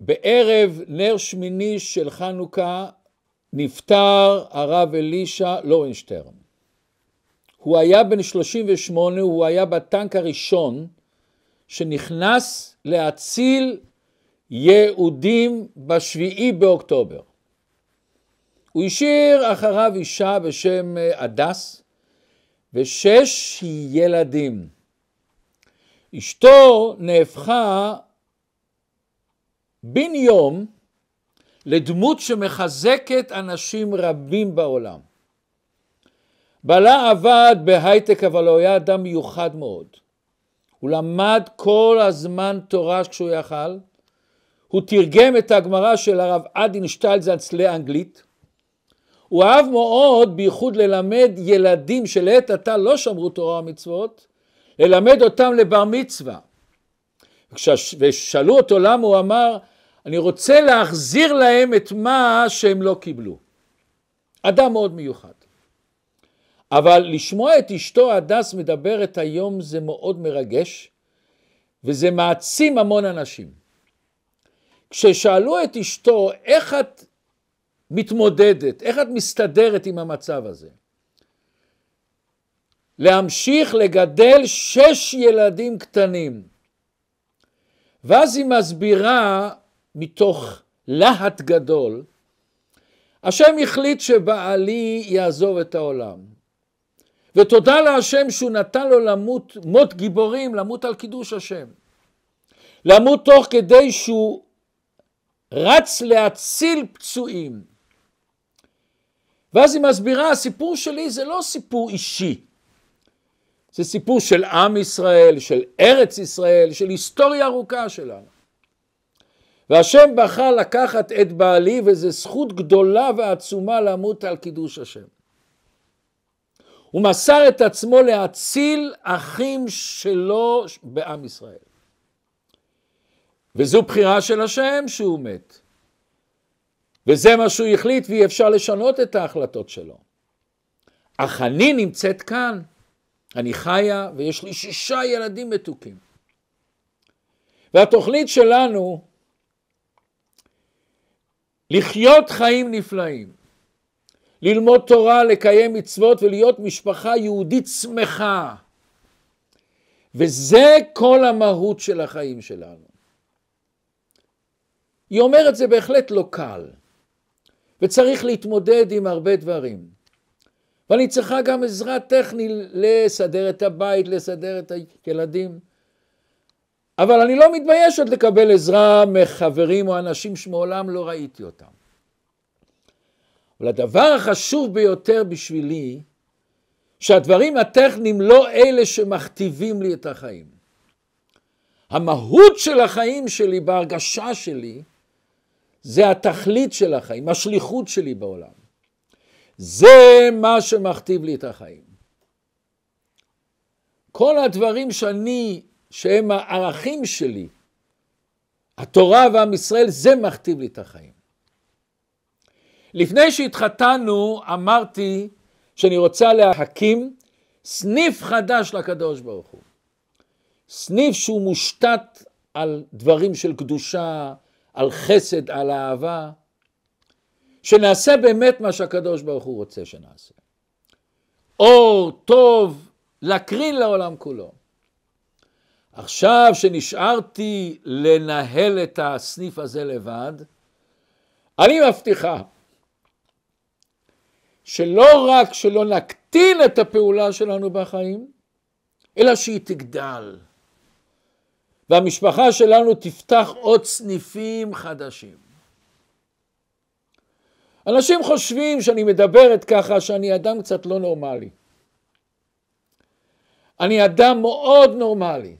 בערב נר שמיני של חנוכה נפטר הרב אלישע לורנשטרן. הוא היה בן 38, הוא היה בטנק הראשון שנכנס להציל יהודים בשביעי באוקטובר. הוא השאיר אחריו אישה בשם אה, הדס ושש ילדים. אשתו נהפכה בן יום לדמות שמחזקת אנשים רבים בעולם. בעלה עבד בהייטק אבל הוא היה אדם מיוחד מאוד. הוא למד כל הזמן תורה כשהוא יכל, הוא תרגם את הגמרא של הרב עדין שטיילזנץ לאנגלית, הוא אהב מאוד בייחוד ללמד ילדים שלעת עתה לא שמרו תורה ומצוות, ללמד אותם לבר מצווה. וכששאלו אותו למה הוא אמר, אני רוצה להחזיר להם את מה שהם לא קיבלו. אדם מאוד מיוחד. אבל לשמוע את אשתו הדס מדברת היום זה מאוד מרגש, וזה מעצים המון אנשים. כששאלו את אשתו, איך את מתמודדת, איך את מסתדרת עם המצב הזה? להמשיך לגדל שש ילדים קטנים, ואז היא מסבירה מתוך להט גדול, השם החליט שבעלי יעזוב את העולם. ותודה להשם שהוא נתן לו למות מות גיבורים, למות על קידוש השם. למות תוך כדי שהוא רץ להציל פצועים. ואז היא מסבירה, הסיפור שלי זה לא סיפור אישי. זה סיפור של עם ישראל, של ארץ ישראל, של היסטוריה ארוכה שלנו. והשם בחר לקחת את בעלי, וזו זכות גדולה ועצומה למות על קידוש השם. הוא מסר את עצמו להציל אחים שלו בעם ישראל. וזו בחירה של השם שהוא מת. וזה מה שהוא החליט, ואי אפשר לשנות את ההחלטות שלו. אך אני נמצאת כאן. אני חיה ויש לי שישה ילדים מתוקים. והתוכנית שלנו לחיות חיים נפלאים, ללמוד תורה, לקיים מצוות ולהיות משפחה יהודית שמחה. וזה כל המהות של החיים שלנו. היא אומרת זה בהחלט לא קל, וצריך להתמודד עם הרבה דברים. ואני צריכה גם עזרה טכנית לסדר את הבית, לסדר את הילדים. אבל אני לא עוד לקבל עזרה מחברים או אנשים שמעולם לא ראיתי אותם. אבל הדבר החשוב ביותר בשבילי, שהדברים הטכניים לא אלה שמכתיבים לי את החיים. המהות של החיים שלי בהרגשה שלי, זה התכלית של החיים, השליחות שלי בעולם. זה מה שמכתיב לי את החיים. כל הדברים שאני, שהם הערכים שלי, התורה ועם ישראל, זה מכתיב לי את החיים. לפני שהתחתנו אמרתי שאני רוצה להקים סניף חדש לקדוש ברוך הוא. סניף שהוא מושתת על דברים של קדושה, על חסד, על אהבה. שנעשה באמת מה שהקדוש ברוך הוא רוצה שנעשה. אור טוב להקרין לעולם כולו. עכשיו שנשארתי לנהל את הסניף הזה לבד, אני מבטיחה שלא רק שלא נקטין את הפעולה שלנו בחיים, אלא שהיא תגדל. והמשפחה שלנו תפתח עוד סניפים חדשים. אנשים חושבים שאני מדברת ככה, שאני אדם קצת לא נורמלי. אני אדם מאוד נורמלי,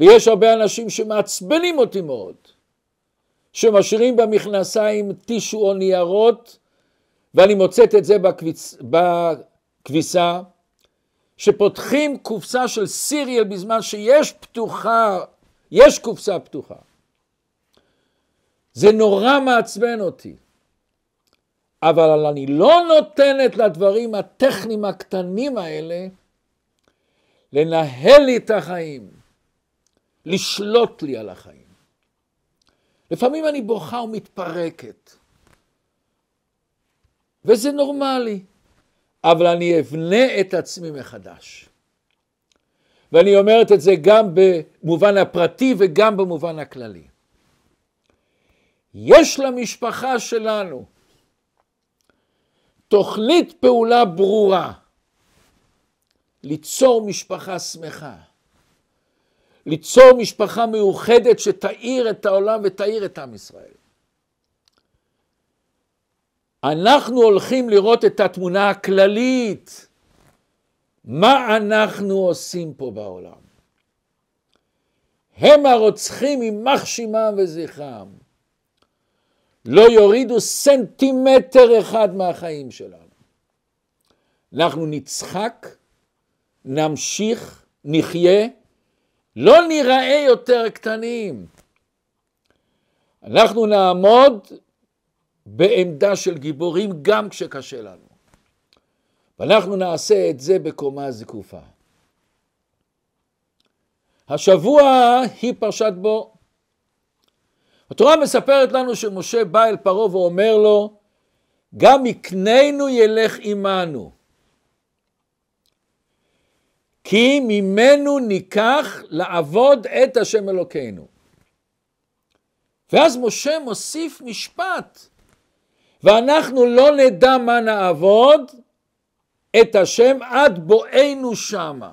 ויש הרבה אנשים שמעצבנים אותי מאוד, שמשאירים במכנסיים טישו או ניירות, ואני מוצאת את זה בכביס, בכביסה, שפותחים קופסה של סיריאל בזמן שיש פתוחה, יש קופסה פתוחה. זה נורא מעצבן אותי. אבל אני לא נותנת לדברים הטכניים הקטנים האלה לנהל לי את החיים, לשלוט לי על החיים. לפעמים אני בוכה ומתפרקת, וזה נורמלי, אבל אני אבנה את עצמי מחדש. ואני אומרת את זה גם במובן הפרטי וגם במובן הכללי. יש למשפחה שלנו תוכנית פעולה ברורה, ליצור משפחה שמחה, ליצור משפחה מיוחדת שתאיר את העולם ותאיר את עם ישראל. אנחנו הולכים לראות את התמונה הכללית, מה אנחנו עושים פה בעולם. הם הרוצחים יימח שמם וזכרם. לא יורידו סנטימטר אחד מהחיים שלנו. אנחנו נצחק, נמשיך, נחיה, לא ניראה יותר קטנים. אנחנו נעמוד בעמדה של גיבורים גם כשקשה לנו. ואנחנו נעשה את זה בקומה זקופה. השבוע היא פרשת בו. התורה מספרת לנו שמשה בא אל פרעה ואומר לו, גם מקנינו ילך עמנו, כי ממנו ניקח לעבוד את השם אלוקינו. ואז משה מוסיף משפט, ואנחנו לא נדע מה נעבוד את השם עד בואנו שמה.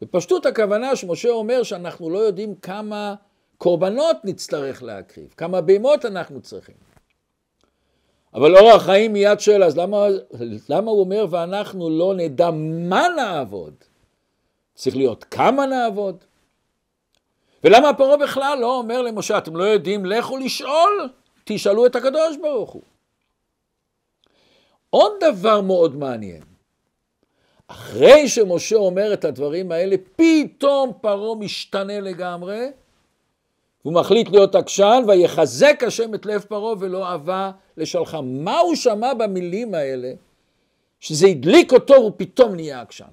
בפשטות הכוונה שמשה אומר שאנחנו לא יודעים כמה קורבנות נצטרך להקריב, כמה בהמות אנחנו צריכים. אבל אורח החיים מיד שואל, אז למה, למה הוא אומר ואנחנו לא נדע מה נעבוד? צריך להיות כמה נעבוד? ולמה פרעה בכלל לא אומר למשה, אתם לא יודעים, לכו לשאול, תשאלו את הקדוש ברוך הוא. עוד דבר מאוד מעניין, אחרי שמשה אומר את הדברים האלה, פתאום פרעה משתנה לגמרי, והוא מחליט להיות עקשן, ויחזק השם את לב פרעה ולא אהבה לשלחה. מה הוא שמע במילים האלה, שזה הדליק אותו, הוא פתאום נהיה עקשן.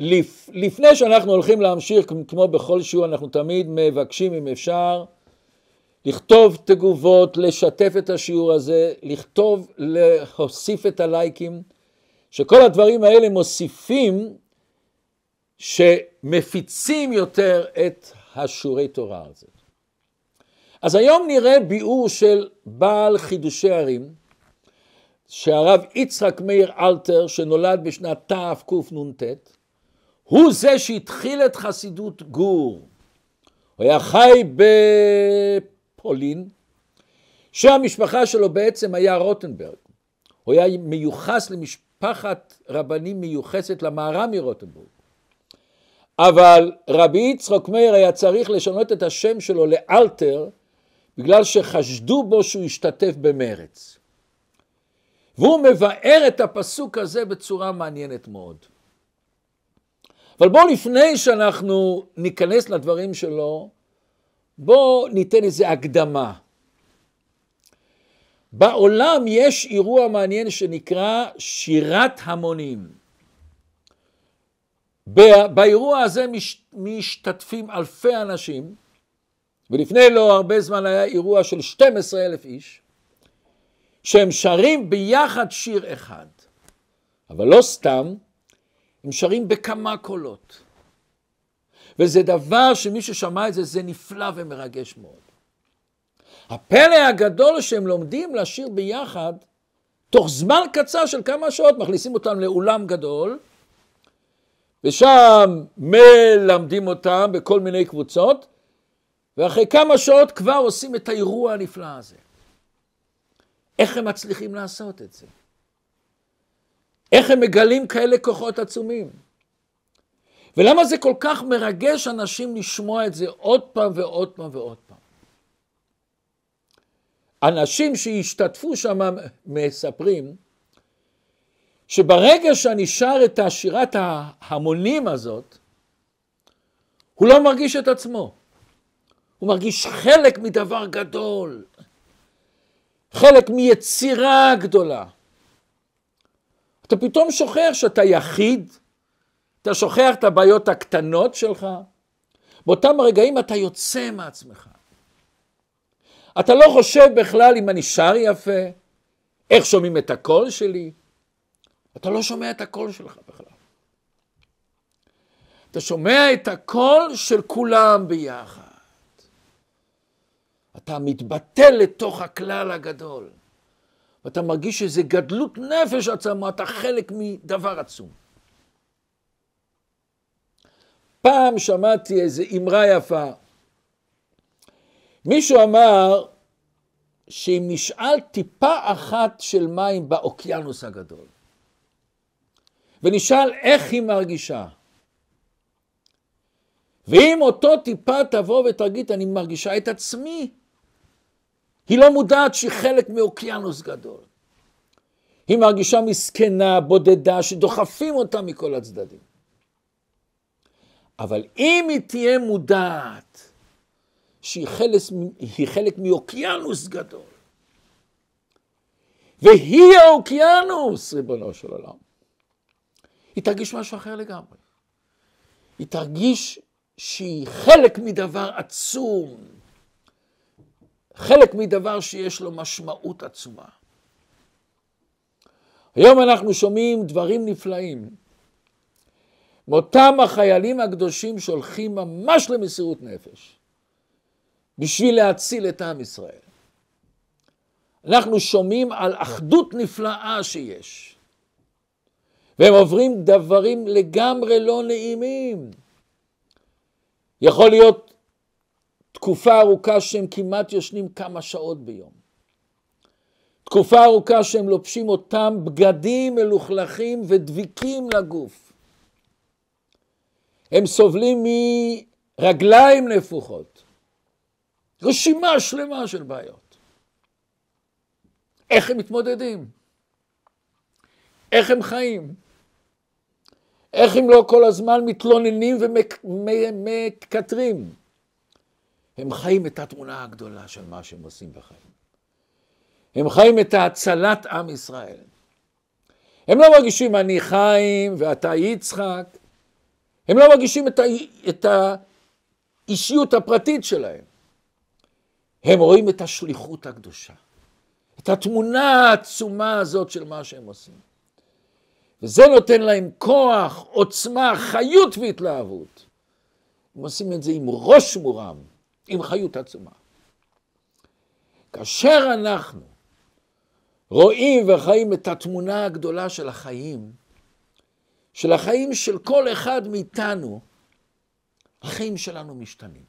לפ, לפני שאנחנו הולכים להמשיך, כמו בכל שיעור, אנחנו תמיד מבקשים, אם אפשר, לכתוב תגובות, לשתף את השיעור הזה, לכתוב, להוסיף את הלייקים, שכל הדברים האלה מוסיפים שמפיצים יותר את השיעורי תורה הזאת. אז היום נראה ביאור של בעל חידושי ערים, שהרב יצחק מאיר אלתר, שנולד בשנת תקנ"ט, הוא זה שהתחיל את חסידות גור. הוא היה חי בפולין, שהמשפחה שלו בעצם היה רוטנברג. הוא היה מיוחס למשפחת רבנים מיוחסת למערה מרוטנברג. אבל רבי יצחוק מאיר היה צריך לשנות את השם שלו לאלתר, בגלל שחשדו בו שהוא השתתף במרץ. והוא מבאר את הפסוק הזה בצורה מעניינת מאוד. אבל בואו לפני שאנחנו ניכנס לדברים שלו, בואו ניתן איזו הקדמה. בעולם יש אירוע מעניין שנקרא שירת המונים. באירוע הזה מש, משתתפים אלפי אנשים, ולפני לא הרבה זמן היה אירוע של 12 אלף איש, שהם שרים ביחד שיר אחד, אבל לא סתם, הם שרים בכמה קולות. וזה דבר שמי ששמע את זה, זה נפלא ומרגש מאוד. הפלא הגדול שהם לומדים לשיר ביחד, תוך זמן קצר של כמה שעות, מכניסים אותם לאולם גדול, ושם מלמדים אותם בכל מיני קבוצות, ואחרי כמה שעות כבר עושים את האירוע הנפלא הזה. איך הם מצליחים לעשות את זה? איך הם מגלים כאלה כוחות עצומים? ולמה זה כל כך מרגש אנשים לשמוע את זה עוד פעם ועוד פעם ועוד פעם? אנשים שהשתתפו שם מספרים שברגע שאני שר את שירת ההמונים הזאת, הוא לא מרגיש את עצמו. הוא מרגיש חלק מדבר גדול, חלק מיצירה גדולה. אתה פתאום שוכח שאתה יחיד, אתה שוכח את הבעיות הקטנות שלך, באותם הרגעים אתה יוצא מעצמך. אתה לא חושב בכלל אם אני שר יפה, איך שומעים את הקול שלי, אתה לא שומע את הקול שלך בכלל. אתה שומע את הקול של כולם ביחד. אתה מתבטא לתוך הכלל הגדול, ואתה מרגיש שזה גדלות נפש עצמו, אתה חלק מדבר עצום. פעם שמעתי איזו אמרה יפה. מישהו אמר שאם נשאל טיפה אחת של מים באוקיינוס הגדול, ונשאל איך היא מרגישה. ואם אותו טיפה תבוא ותגיד, אני מרגישה את עצמי, היא לא מודעת שהיא חלק מאוקיינוס גדול. היא מרגישה מסכנה, בודדה, שדוחפים אותה מכל הצדדים. אבל אם היא תהיה מודעת שהיא חלק, חלק מאוקיינוס גדול, והיא האוקיינוס, ריבונו של עולם, היא תרגיש משהו אחר לגמרי. היא תרגיש שהיא חלק מדבר עצום, חלק מדבר שיש לו משמעות עצומה. היום אנחנו שומעים דברים נפלאים. מאותם החיילים הקדושים שהולכים ממש למסירות נפש בשביל להציל את עם ישראל. אנחנו שומעים על אחדות נפלאה שיש. והם עוברים דברים לגמרי לא נעימים. יכול להיות תקופה ארוכה שהם כמעט ישנים כמה שעות ביום. תקופה ארוכה שהם לובשים אותם בגדים מלוכלכים ודביקים לגוף. הם סובלים מרגליים נפוחות. רשימה שלמה של בעיות. איך הם מתמודדים? איך הם חיים? איך אם לא כל הזמן מתלוננים ומקטרים? הם חיים את התמונה הגדולה של מה שהם עושים בחיים. הם חיים את הצלת עם ישראל. הם לא מרגישים אני חיים ואתה יצחק. הם לא מרגישים את, ה... את האישיות הפרטית שלהם. הם רואים את השליחות הקדושה, את התמונה העצומה הזאת של מה שהם עושים. וזה נותן להם כוח, עוצמה, חיות והתלהבות. הם עושים את זה עם ראש מורם, עם חיות עצומה. כאשר אנחנו רואים וחיים את התמונה הגדולה של החיים, של החיים של כל אחד מאיתנו, החיים שלנו משתנים.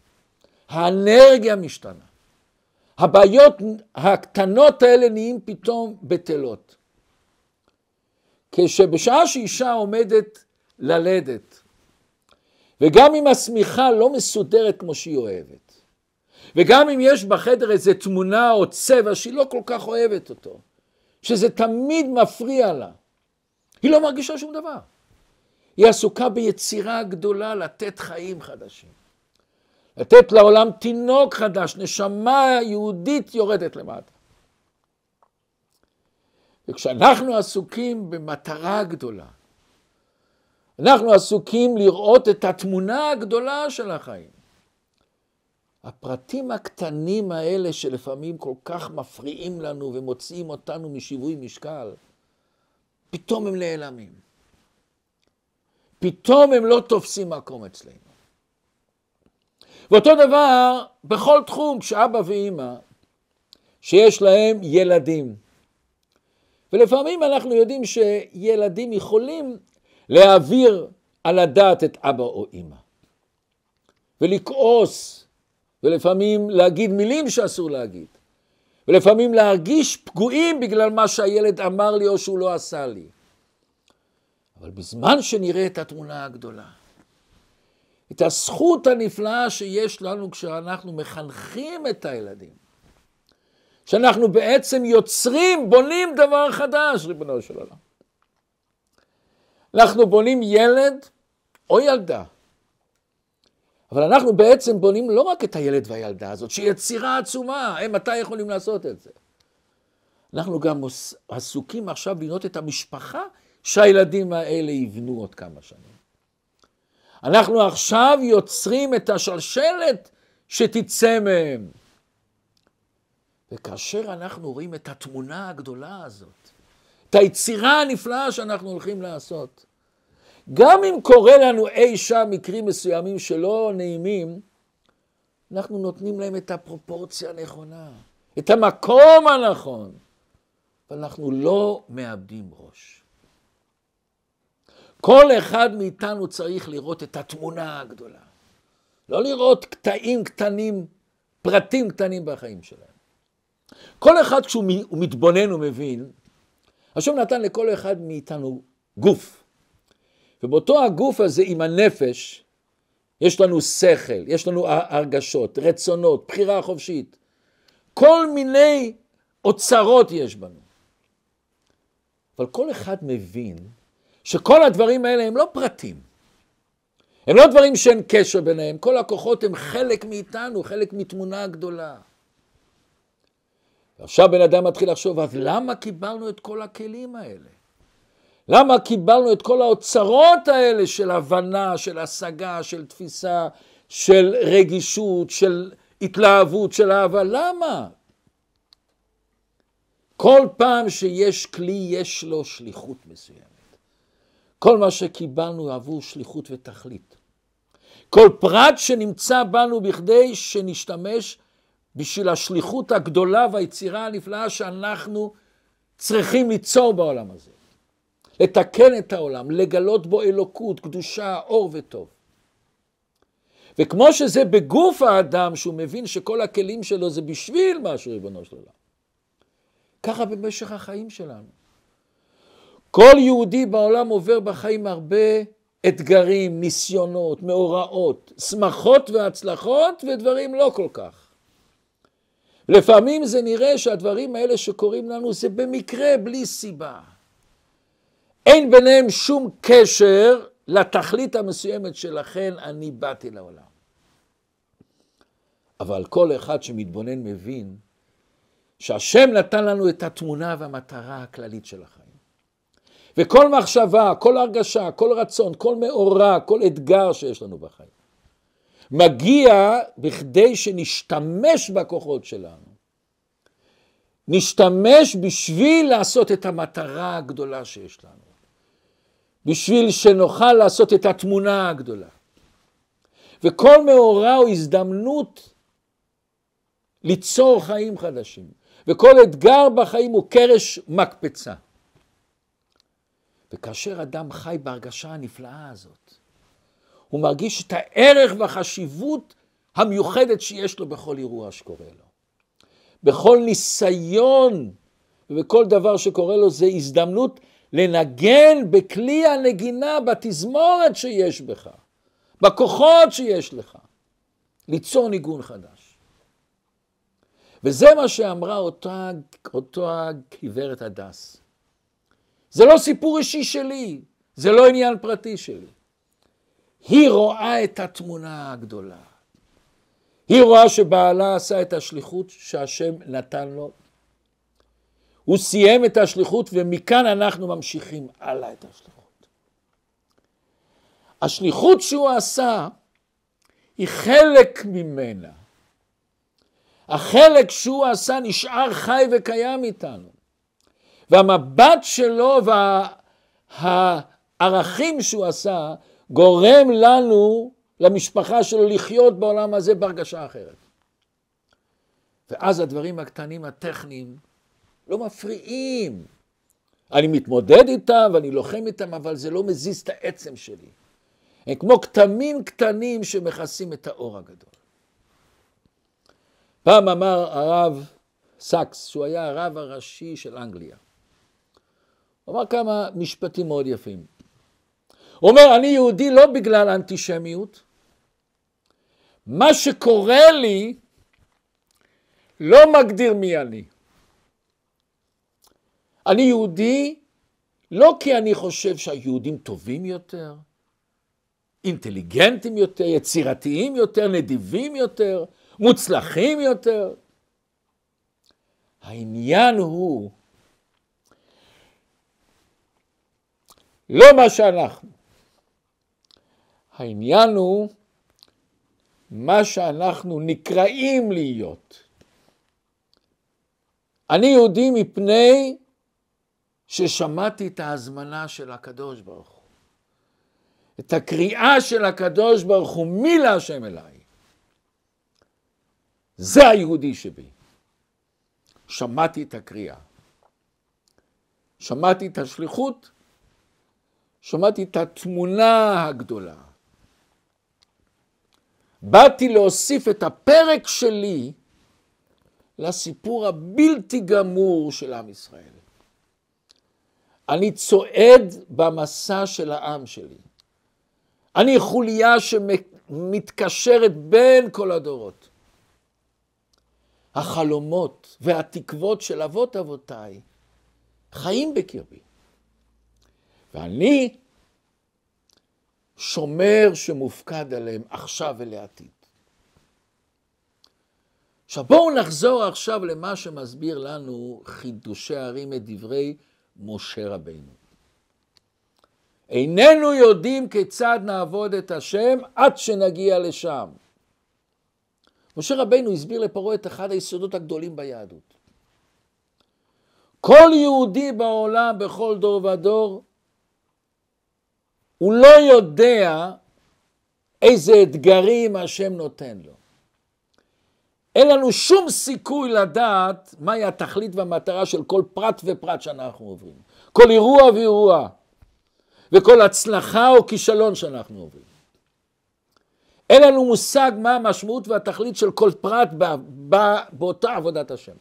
האנרגיה משתנה. הבעיות הקטנות האלה נהיים פתאום בטלות. כשבשעה שאישה עומדת ללדת, וגם אם השמיכה לא מסודרת כמו שהיא אוהבת, וגם אם יש בחדר איזו תמונה או צבע שהיא לא כל כך אוהבת אותו, שזה תמיד מפריע לה, היא לא מרגישה שום דבר. היא עסוקה ביצירה גדולה לתת חיים חדשים. לתת לעולם תינוק חדש, נשמה יהודית יורדת למטה. וכשאנחנו עסוקים במטרה גדולה, אנחנו עסוקים לראות את התמונה הגדולה של החיים. הפרטים הקטנים האלה שלפעמים כל כך מפריעים לנו ומוציאים אותנו משיווי משקל, פתאום הם נעלמים. פתאום הם לא תופסים מקום אצלנו. ואותו דבר בכל תחום, כשאבא ואימא, שיש להם ילדים, ולפעמים אנחנו יודעים שילדים יכולים להעביר על הדעת את אבא או אימא, ולכעוס, ולפעמים להגיד מילים שאסור להגיד, ולפעמים להרגיש פגועים בגלל מה שהילד אמר לי או שהוא לא עשה לי. אבל בזמן שנראה את התמונה הגדולה, את הזכות הנפלאה שיש לנו כשאנחנו מחנכים את הילדים, שאנחנו בעצם יוצרים, בונים דבר חדש, ריבונו של עולם. אנחנו בונים ילד או ילדה, אבל אנחנו בעצם בונים לא רק את הילד והילדה הזאת, שהיא יצירה עצומה, הם מתי יכולים לעשות את זה? אנחנו גם עסוקים עכשיו לבנות את המשפחה שהילדים האלה יבנו עוד כמה שנים. אנחנו עכשיו יוצרים את השלשלת שתצא מהם. וכאשר אנחנו רואים את התמונה הגדולה הזאת, את היצירה הנפלאה שאנחנו הולכים לעשות, גם אם קורה לנו אי שם מקרים מסוימים שלא נעימים, אנחנו נותנים להם את הפרופורציה הנכונה, את המקום הנכון, ואנחנו לא מאבדים ראש. כל אחד מאיתנו צריך לראות את התמונה הגדולה, לא לראות קטעים קטנים, פרטים קטנים בחיים שלהם. כל אחד כשהוא מתבונן הוא מבין, השם נתן לכל אחד מאיתנו גוף, ובאותו הגוף הזה עם הנפש, יש לנו שכל, יש לנו הרגשות, רצונות, בחירה חופשית. כל מיני אוצרות יש בנו. אבל כל אחד מבין שכל הדברים האלה הם לא פרטים. הם לא דברים שאין קשר ביניהם, כל הכוחות הם חלק מאיתנו, חלק מתמונה גדולה. עכשיו בן אדם מתחיל לחשוב, אז למה קיבלנו את כל הכלים האלה? למה קיבלנו את כל האוצרות האלה של הבנה, של השגה, של תפיסה, של רגישות, של התלהבות, של אהבה? למה? כל פעם שיש כלי, יש לו שליחות מסוימת. כל מה שקיבלנו עבור שליחות ותכלית. כל פרט שנמצא בנו בכדי שנשתמש בשביל השליחות הגדולה והיצירה הנפלאה שאנחנו צריכים ליצור בעולם הזה. לתקן את העולם, לגלות בו אלוקות, קדושה, אור וטוב. וכמו שזה בגוף האדם, שהוא מבין שכל הכלים שלו זה בשביל משהו, ריבונו של עולם, ככה במשך החיים שלנו. כל יהודי בעולם עובר בחיים הרבה אתגרים, ניסיונות, מאורעות, שמחות והצלחות ודברים לא כל כך. לפעמים זה נראה שהדברים האלה שקורים לנו זה במקרה, בלי סיבה. אין ביניהם שום קשר לתכלית המסוימת שלכן אני באתי לעולם. אבל כל אחד שמתבונן מבין שהשם נתן לנו את התמונה והמטרה הכללית של החיים. וכל מחשבה, כל הרגשה, כל רצון, כל מאורע, כל אתגר שיש לנו בחיים. מגיע בכדי שנשתמש בכוחות שלנו. נשתמש בשביל לעשות את המטרה הגדולה שיש לנו. בשביל שנוכל לעשות את התמונה הגדולה. וכל מאורע הוא הזדמנות ליצור חיים חדשים, וכל אתגר בחיים הוא קרש מקפצה. וכאשר אדם חי בהרגשה הנפלאה הזאת, הוא מרגיש את הערך והחשיבות המיוחדת שיש לו בכל אירוע שקורה לו. בכל ניסיון ובכל דבר שקורה לו זה הזדמנות לנגן בכלי הנגינה, בתזמורת שיש בך, בכוחות שיש לך, ליצור ניגון חדש. וזה מה שאמרה אותה, אותה גברת הדס. זה לא סיפור אישי שלי, זה לא עניין פרטי שלי. היא רואה את התמונה הגדולה. היא רואה שבעלה עשה את השליחות שהשם נתן לו. הוא סיים את השליחות ומכאן אנחנו ממשיכים הלאה את השליחות. השליחות שהוא עשה היא חלק ממנה. החלק שהוא עשה נשאר חי וקיים איתנו. והמבט שלו והערכים שהוא עשה גורם לנו, למשפחה שלו, לחיות בעולם הזה בהרגשה אחרת. ואז הדברים הקטנים הטכניים לא מפריעים. אני מתמודד איתם ואני לוחם איתם, אבל זה לא מזיז את העצם שלי. הם כמו כתמים קטנים שמכסים את האור הגדול. פעם אמר הרב סקס, שהוא היה הרב הראשי של אנגליה, הוא אמר כמה משפטים מאוד יפים. הוא אומר, אני יהודי לא בגלל אנטישמיות. מה שקורה לי לא מגדיר מי אני. אני יהודי לא כי אני חושב שהיהודים טובים יותר, אינטליגנטים יותר, יצירתיים יותר, נדיבים יותר, מוצלחים יותר. העניין הוא לא מה שאנחנו, העניין הוא מה שאנחנו נקראים להיות. אני יהודי מפני ששמעתי את ההזמנה של הקדוש ברוך הוא, את הקריאה של הקדוש ברוך הוא, מי להשם אליי. זה היהודי שבי. שמעתי את הקריאה. שמעתי את השליחות, שמעתי את התמונה הגדולה. באתי להוסיף את הפרק שלי לסיפור הבלתי גמור של עם ישראל. אני צועד במסע של העם שלי. אני חוליה שמתקשרת בין כל הדורות. החלומות והתקוות של אבות אבותיי חיים בקרבי. ואני שומר שמופקד עליהם עכשיו ולעתיד. עכשיו בואו נחזור עכשיו למה שמסביר לנו חידושי הרים את דברי משה רבינו. איננו יודעים כיצד נעבוד את השם עד שנגיע לשם. משה רבינו הסביר לפרעה את אחד היסודות הגדולים ביהדות. כל יהודי בעולם, בכל דור ודור, הוא לא יודע איזה אתגרים השם נותן לו. אין לנו שום סיכוי לדעת מהי התכלית והמטרה של כל פרט ופרט שאנחנו עוברים. כל אירוע ואירוע, וכל הצלחה או כישלון שאנחנו עוברים. אין לנו מושג מה המשמעות והתכלית של כל פרט בא, בא, באותה עבודת השם.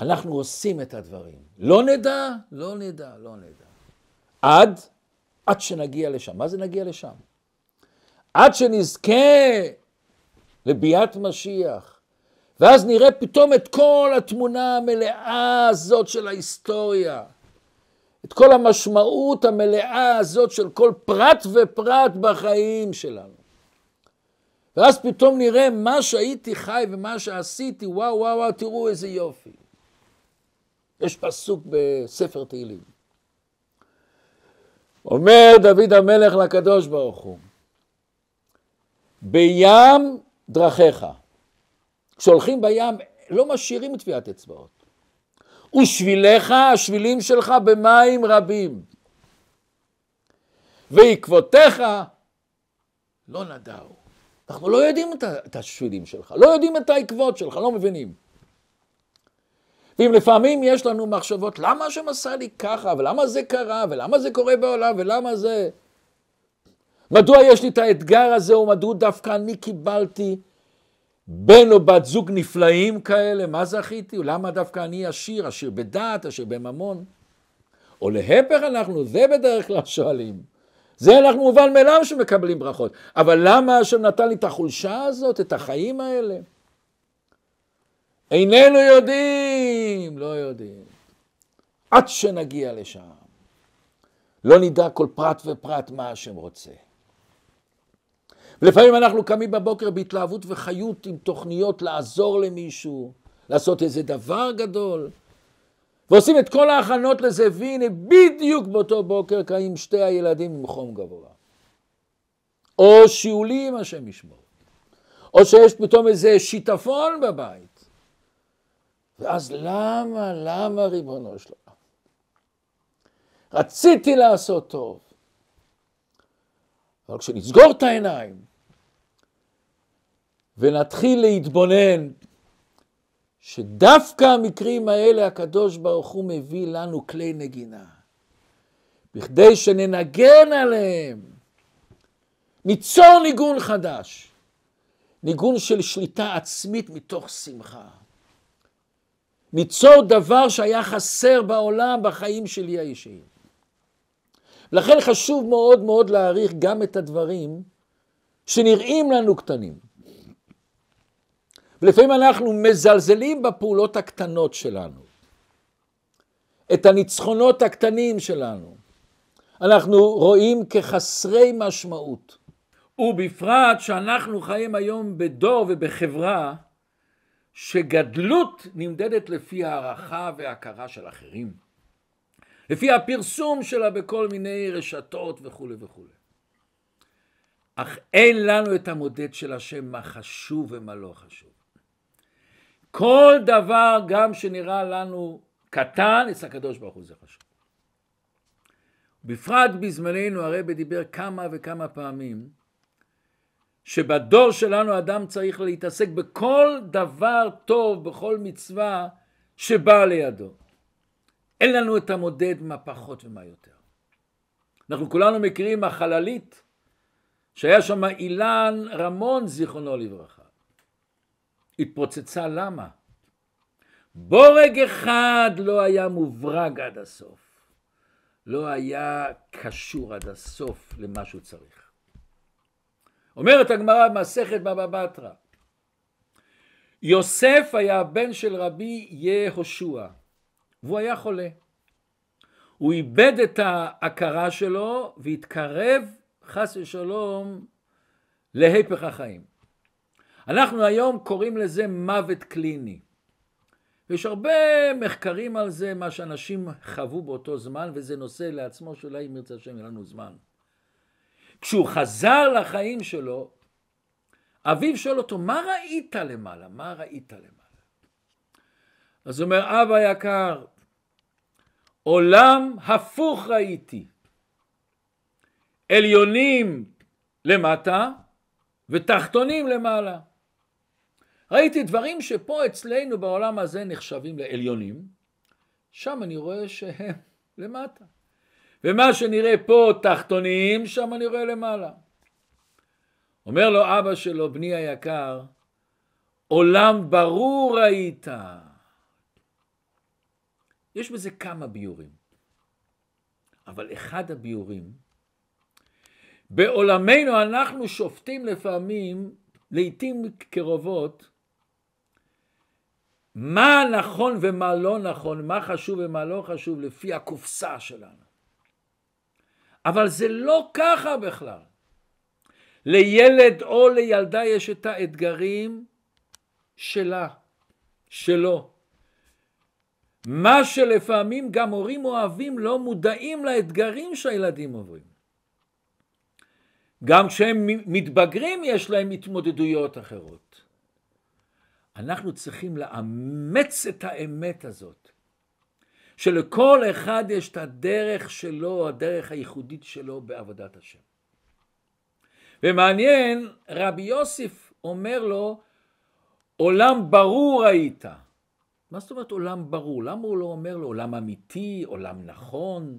אנחנו עושים את הדברים. לא נדע, לא נדע, לא נדע. עד עד שנגיע לשם. מה זה נגיע לשם? עד שנזכה לביאת משיח. ואז נראה פתאום את כל התמונה המלאה הזאת של ההיסטוריה. את כל המשמעות המלאה הזאת של כל פרט ופרט בחיים שלנו. ואז פתאום נראה מה שהייתי חי ומה שעשיתי, וואו וואו וואו, תראו איזה יופי. יש פסוק בספר תהילים. אומר דוד המלך לקדוש ברוך הוא, בים דרכיך. כשהולכים בים, לא משאירים טביעת אצבעות. ושביליך, השבילים שלך במים רבים. ועקבותיך לא נדעו. אנחנו לא יודעים את השבילים שלך, לא יודעים את העקבות שלך, לא מבינים. ואם לפעמים יש לנו מחשבות, למה השם עשה לי ככה, ולמה זה קרה, ולמה זה קורה בעולם, ולמה זה... מדוע יש לי את האתגר הזה, ומדוע דווקא אני קיבלתי בן או בת זוג נפלאים כאלה, מה זכיתי? למה דווקא אני עשיר, עשיר בדעת, עשיר בממון? או להפך אנחנו, זה בדרך כלל שואלים. זה אנחנו מובן מאליו שמקבלים ברכות. אבל למה השם נתן לי את החולשה הזאת, את החיים האלה? איננו יודעים, לא יודעים. עד שנגיע לשם, לא נדע כל פרט ופרט מה השם רוצה. ולפעמים אנחנו קמים בבוקר בהתלהבות וחיות עם תוכניות לעזור למישהו, לעשות איזה דבר גדול, ועושים את כל ההכנות לזה, והנה בדיוק באותו בוקר קמים שתי הילדים עם חום גבוה. או שיעולים, השם ישמור. או שיש פתאום איזה שיטפון בבית. ואז למה, למה ריבונו של רציתי לעשות טוב, אבל כשנסגור את העיניים ונתחיל להתבונן שדווקא המקרים האלה הקדוש ברוך הוא מביא לנו כלי נגינה, בכדי שננגן עליהם, ניצור ניגון חדש, ניגון של שליטה עצמית מתוך שמחה. ליצור דבר שהיה חסר בעולם בחיים שלי האישיים. לכן חשוב מאוד מאוד להעריך גם את הדברים שנראים לנו קטנים. ולפעמים אנחנו מזלזלים בפעולות הקטנות שלנו, את הניצחונות הקטנים שלנו, אנחנו רואים כחסרי משמעות. ובפרט שאנחנו חיים היום בדור ובחברה שגדלות נמדדת לפי הערכה והכרה של אחרים, לפי הפרסום שלה בכל מיני רשתות וכולי וכולי. אך אין לנו את המודד של השם מה חשוב ומה לא חשוב. כל דבר גם שנראה לנו קטן, אצל הקדוש ברוך הוא זה חשוב. בפרט בזמננו הרבי דיבר כמה וכמה פעמים שבדור שלנו אדם צריך להתעסק בכל דבר טוב, בכל מצווה שבאה לידו. אין לנו את המודד מה פחות ומה יותר. אנחנו כולנו מכירים החללית שהיה שם אילן רמון זיכרונו לברכה. התפוצצה למה? בורג אחד לא היה מוברג עד הסוף. לא היה קשור עד הסוף למה שהוא צריך. אומרת הגמרא במסכת בבא בתרא יוסף היה הבן של רבי יהושע והוא היה חולה. הוא איבד את ההכרה שלו והתקרב חס ושלום להיפך החיים. אנחנו היום קוראים לזה מוות קליני. יש הרבה מחקרים על זה, מה שאנשים חוו באותו זמן, וזה נושא לעצמו שאולי אם ירצה השם יהיה לנו זמן. כשהוא חזר לחיים שלו, אביו שואל אותו, מה ראית למעלה? מה ראית למעלה? אז הוא אומר, אבא יקר, עולם הפוך ראיתי. עליונים למטה ותחתונים למעלה. ראיתי דברים שפה אצלנו בעולם הזה נחשבים לעליונים, שם אני רואה שהם למטה. ומה שנראה פה תחתונים, שם אני רואה למעלה. אומר לו אבא שלו, בני היקר, עולם ברור היית. יש בזה כמה ביורים, אבל אחד הביורים, בעולמנו אנחנו שופטים לפעמים, לעיתים קרובות, מה נכון ומה לא נכון, מה חשוב ומה לא חשוב, לפי הקופסה שלנו. אבל זה לא ככה בכלל. לילד או לילדה יש את האתגרים שלה, שלו. מה שלפעמים גם הורים אוהבים לא מודעים לאתגרים שהילדים עוברים. גם כשהם מתבגרים יש להם התמודדויות אחרות. אנחנו צריכים לאמץ את האמת הזאת. שלכל אחד יש את הדרך שלו, הדרך הייחודית שלו בעבודת השם. ומעניין, רבי יוסף אומר לו, עולם ברור היית. מה זאת אומרת עולם ברור? למה הוא לא אומר לו עולם אמיתי, עולם נכון?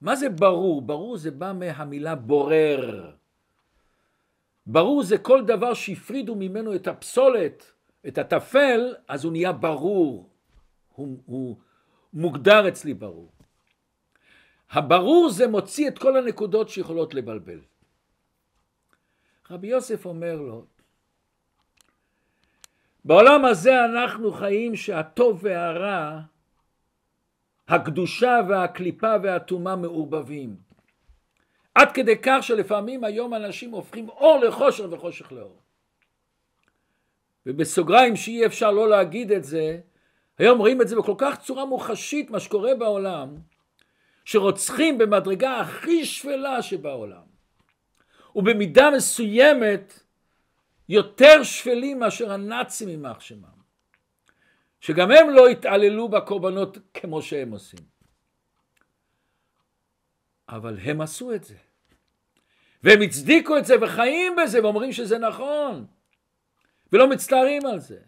מה זה ברור? ברור זה בא מהמילה בורר. ברור זה כל דבר שהפרידו ממנו את הפסולת, את הטפל, אז הוא נהיה ברור. הוא, הוא מוגדר אצלי ברור. הברור זה מוציא את כל הנקודות שיכולות לבלבל. רבי יוסף אומר לו, בעולם הזה אנחנו חיים שהטוב והרע, הקדושה והקליפה והטומאה מעורבבים. עד כדי כך שלפעמים היום אנשים הופכים אור לחושך וחושך לאור. ובסוגריים שאי אפשר לא להגיד את זה, היום רואים את זה בכל כך צורה מוחשית, מה שקורה בעולם, שרוצחים במדרגה הכי שפלה שבעולם, ובמידה מסוימת יותר שפלים מאשר הנאצים יימח שמם, שגם הם לא התעללו בקורבנות כמו שהם עושים. אבל הם עשו את זה, והם הצדיקו את זה וחיים בזה ואומרים שזה נכון, ולא מצטערים על זה.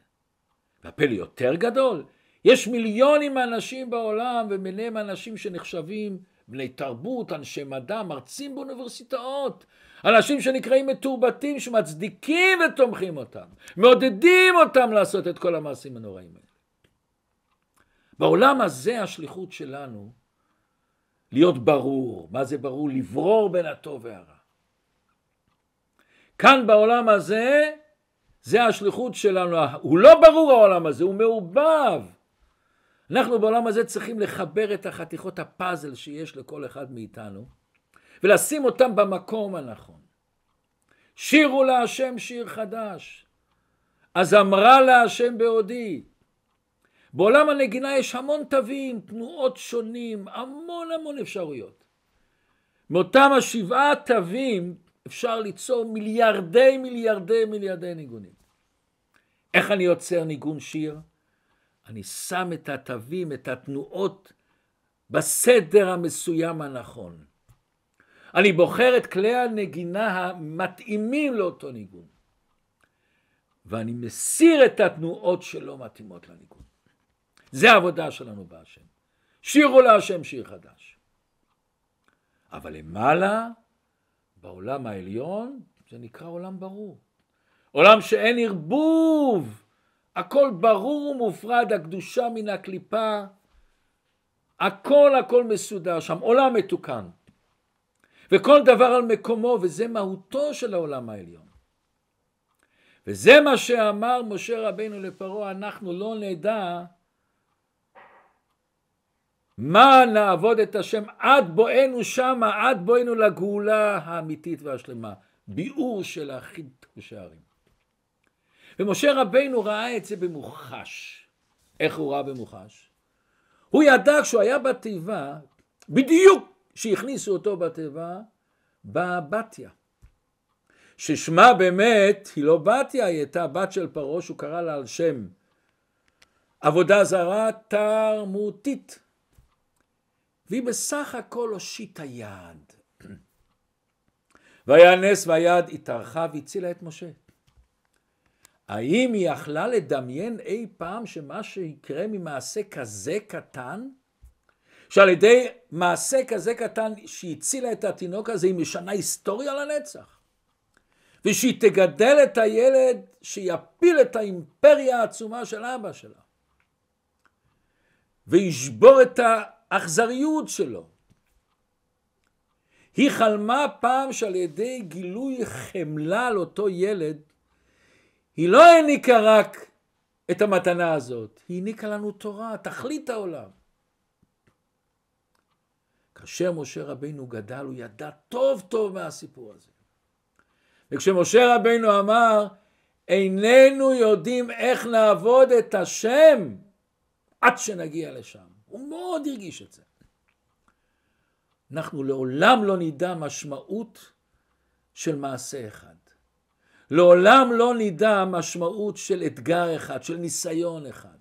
והפלא יותר גדול, יש מיליונים אנשים בעולם, וביניהם אנשים שנחשבים בני תרבות, אנשי מדע, מרצים באוניברסיטאות, אנשים שנקראים מתורבתים, שמצדיקים ותומכים אותם, מעודדים אותם לעשות את כל המעשים הנוראים האלה. בעולם הזה השליחות שלנו להיות ברור. מה זה ברור? לברור בין הטוב והרע. כאן בעולם הזה, זה השליחות שלנו. הוא לא ברור העולם הזה, הוא מעובב. אנחנו בעולם הזה צריכים לחבר את החתיכות הפאזל שיש לכל אחד מאיתנו, ולשים אותם במקום הנכון. שירו להשם שיר חדש, אז אמרה להשם בעודי. בעולם הנגינה יש המון תווים, תנועות שונים, המון המון אפשרויות. מאותם השבעה תווים אפשר ליצור מיליארדי מיליארדי מיליארדי ניגונים. איך אני יוצר ניגון שיר? אני שם את התווים, את התנועות, בסדר המסוים הנכון. אני בוחר את כלי הנגינה המתאימים לאותו ניגון, ואני מסיר את התנועות שלא מתאימות לניגון. זה העבודה שלנו בהשם. שירו להשם שיר חדש. אבל למעלה, בעולם העליון, זה נקרא עולם ברור. עולם שאין ערבוב הכל ברור ומופרד, הקדושה מן הקליפה, הכל הכל מסודר שם, עולם מתוקן. וכל דבר על מקומו, וזה מהותו של העולם העליון. וזה מה שאמר משה רבינו לפרעה, אנחנו לא נדע מה נעבוד את השם עד בואנו שמה, עד בואנו לגאולה האמיתית והשלמה. ביאור של החידוש הערים. ומשה רבינו ראה את זה במוחש. איך הוא ראה במוחש? הוא ידע כשהוא היה בתיבה, בדיוק כשהכניסו אותו בתיבה, באה בתיה. ששמה באמת היא לא בתיה, היא הייתה בת של פרעה שהוא קרא לה על שם עבודה זרה תרמותית. והיא בסך הכל הושיטה יד. והיה נס והיד התארכה והצילה את משה. האם היא יכלה לדמיין אי פעם שמה שיקרה ממעשה כזה קטן, שעל ידי מעשה כזה קטן שהצילה את התינוק הזה, היא משנה היסטוריה לנצח? ושהיא תגדל את הילד שיפיל את האימפריה העצומה של אבא שלה, וישבור את האכזריות שלו. היא חלמה פעם שעל ידי גילוי חמלה על אותו ילד, היא לא העניקה רק את המתנה הזאת, היא העניקה לנו תורה, תכלית העולם. כאשר משה רבינו גדל, הוא ידע טוב טוב מהסיפור הזה. וכשמשה רבינו אמר, איננו יודעים איך נעבוד את השם עד שנגיע לשם. הוא מאוד הרגיש את זה. אנחנו לעולם לא נדע משמעות של מעשה אחד. לעולם לא נדע משמעות של אתגר אחד, של ניסיון אחד.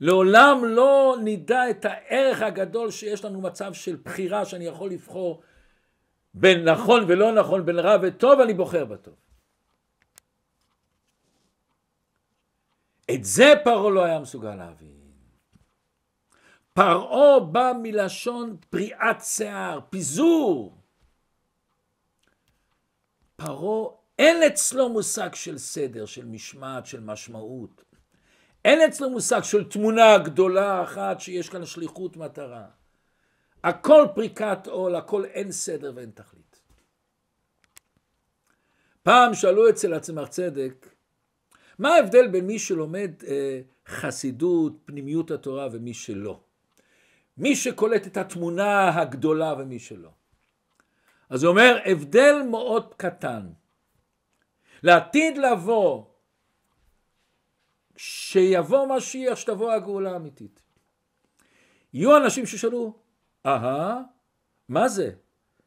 לעולם לא נדע את הערך הגדול שיש לנו מצב של בחירה שאני יכול לבחור בין נכון ולא נכון, בין רע וטוב, אני בוחר בטוב. את זה פרעה לא היה מסוגל להבין. פרעה בא מלשון פריעת שיער, פיזור. פרעה אין אצלו מושג של סדר, של משמעת, של משמעות. אין אצלו מושג של תמונה גדולה אחת שיש כאן שליחות מטרה. הכל פריקת עול, הכל אין סדר ואין תכלית. פעם שאלו אצל עצמך צדק, מה ההבדל בין מי שלומד אה, חסידות, פנימיות התורה ומי שלא? מי שקולט את התמונה הגדולה ומי שלא. אז הוא אומר, הבדל מאוד קטן. לעתיד לבוא, שיבוא משיח, שתבוא הגאולה האמיתית. יהיו אנשים ששאלו, אהה, מה זה?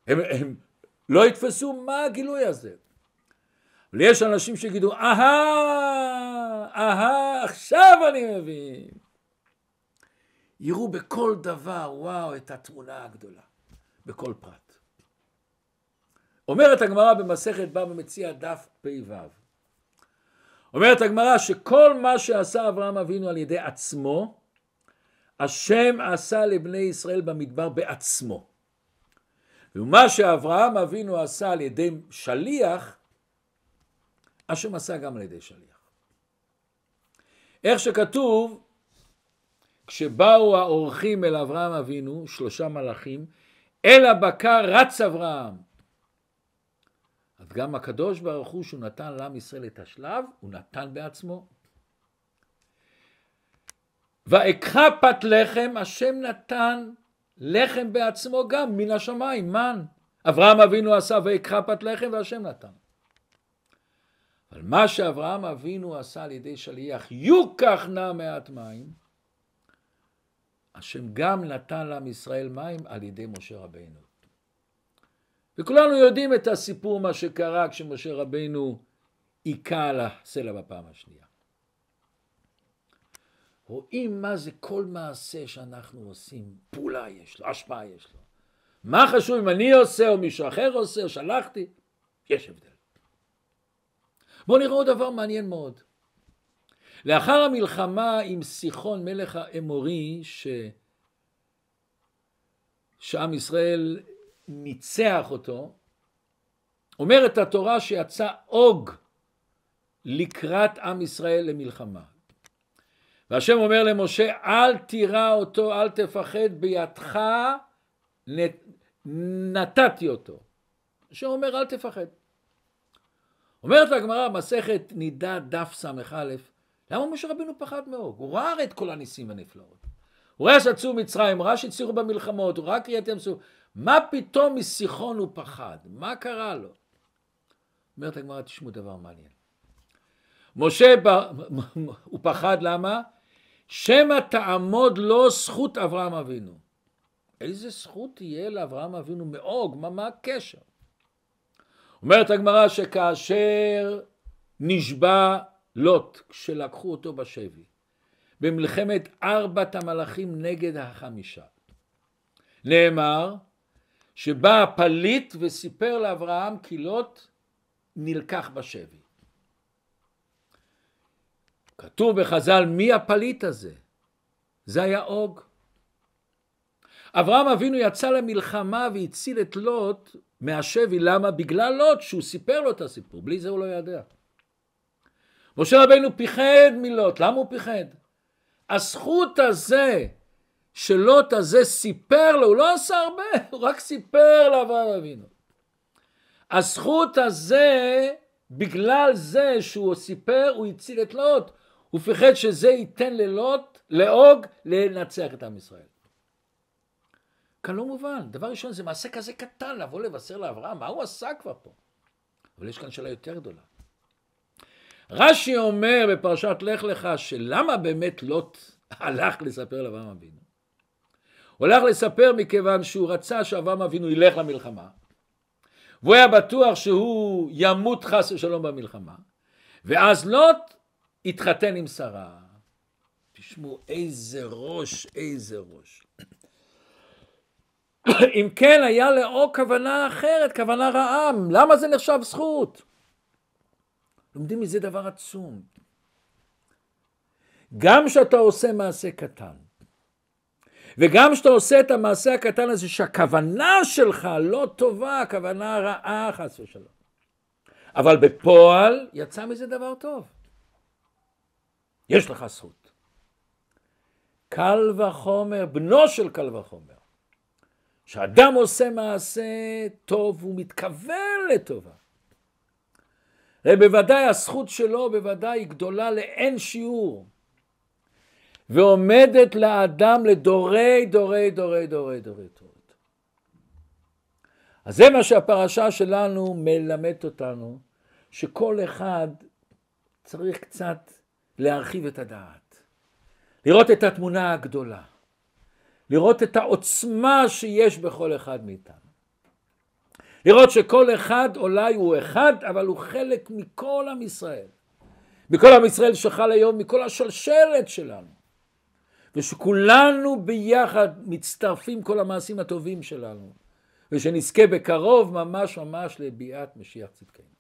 הם, הם לא יתפסו מה הגילוי הזה. אבל יש אנשים שיגידו, אהה, אהה, עכשיו אני מבין. יראו בכל דבר, וואו, את התמונה הגדולה, בכל פרט. אומרת הגמרא במסכת בבא מציע דף פ"ו. אומרת הגמרא שכל מה שעשה אברהם אבינו על ידי עצמו, השם עשה לבני ישראל במדבר בעצמו. ומה שאברהם אבינו עשה על ידי שליח, השם עשה גם על ידי שליח. איך שכתוב, כשבאו האורחים אל אברהם אבינו, שלושה מלאכים, אל הבקר רץ אברהם, גם הקדוש ברוך הוא שהוא נתן לעם ישראל את השלב, הוא נתן בעצמו. ואקחה פת לחם, השם נתן לחם בעצמו גם מן השמיים, מן. אברהם אבינו עשה ואקחה פת לחם והשם נתן. אבל מה שאברהם אבינו עשה על ידי שליח, יוקח נא מעט מים, השם גם נתן לעם ישראל מים על ידי משה רבינו. וכולנו יודעים את הסיפור מה שקרה כשמשה רבינו היכה על הסלע בפעם השנייה. רואים מה זה כל מעשה שאנחנו עושים, פעולה יש לו, השפעה יש לו. מה חשוב אם אני עושה או מישהו אחר עושה או שלחתי? יש הבדל. בואו נראה עוד דבר מעניין מאוד. לאחר המלחמה עם סיחון מלך האמורי, ש... שעם ישראל ניצח אותו, אומרת התורה שיצא אוג לקראת עם ישראל למלחמה. והשם אומר למשה, אל תירא אותו, אל תפחד, בידך נתתי אותו. השם אומר, אל תפחד. אומרת הגמרא, מסכת נידה דף ס"א, למה משה רבינו פחד מאוג? הוא ראה את כל הניסים הנפלאות. הוא ראה שיצאו מצרים, הוא ראה שהצליחו במלחמות, הוא ראה קריאת ים סוף. מה פתאום מסיחון הוא פחד? מה קרה לו? אומרת הגמרא, תשמעו דבר מעניין. משה, ב... הוא פחד, למה? שמא תעמוד לו זכות אברהם אבינו. איזה זכות תהיה לאברהם אבינו מאוג? מה, מה הקשר? אומרת הגמרא שכאשר נשבע לוט, כשלקחו אותו בשבי, במלחמת ארבעת המלאכים נגד החמישה, נאמר שבא הפליט וסיפר לאברהם כי לוט נלקח בשבי. כתוב בחז"ל מי הפליט הזה? זה היה אוג. אברהם אבינו יצא למלחמה והציל את לוט מהשבי, למה? בגלל לוט שהוא סיפר לו את הסיפור, בלי זה הוא לא יודע. משה רבנו פיחד מלוט, למה הוא פיחד? הזכות הזה שלוט הזה סיפר לו, הוא לא עשה הרבה, הוא רק סיפר לאברהם אבינו. הזכות הזה, בגלל זה שהוא סיפר, הוא הציל את לוט. הוא פחד שזה ייתן ללוט, לאוג, לנצח את עם ישראל. כאן לא מובן. דבר ראשון, זה מעשה כזה קטן, לבוא לבשר לאברהם, מה הוא עשה כבר פה? אבל יש כאן שאלה יותר גדולה. רש"י אומר בפרשת לך לך, שלמה באמת לוט הלך לספר לאברהם אבינו? הולך לספר מכיוון שהוא רצה שאברהם אבינו ילך למלחמה, והוא היה בטוח שהוא ימות חס ושלום במלחמה, ואז לוט התחתן עם שרה. תשמעו, איזה ראש, איזה ראש. אם כן, היה לאו כוונה אחרת, כוונה רעה, למה זה נחשב זכות? לומדים מזה דבר עצום. גם כשאתה עושה מעשה קטן, וגם כשאתה עושה את המעשה הקטן הזה שהכוונה שלך לא טובה, הכוונה רעה חס ושלום. אבל בפועל יצא מזה דבר טוב. יש לך זכות. קל וחומר, בנו של קל וחומר, שאדם עושה מעשה טוב, הוא מתכוון לטובה. ובוודאי הזכות שלו בוודאי היא גדולה לאין שיעור. ועומדת לאדם לדורי דורי דורי דורי דורי תורת. אז זה מה שהפרשה שלנו מלמדת אותנו, שכל אחד צריך קצת להרחיב את הדעת, לראות את התמונה הגדולה, לראות את העוצמה שיש בכל אחד מאיתנו. לראות שכל אחד אולי הוא אחד, אבל הוא חלק מכל עם ישראל. מכל עם ישראל שחל היום, מכל השלשלת שלנו. ושכולנו ביחד מצטרפים כל המעשים הטובים שלנו, ושנזכה בקרוב ממש ממש לביאת משיח צדקנו.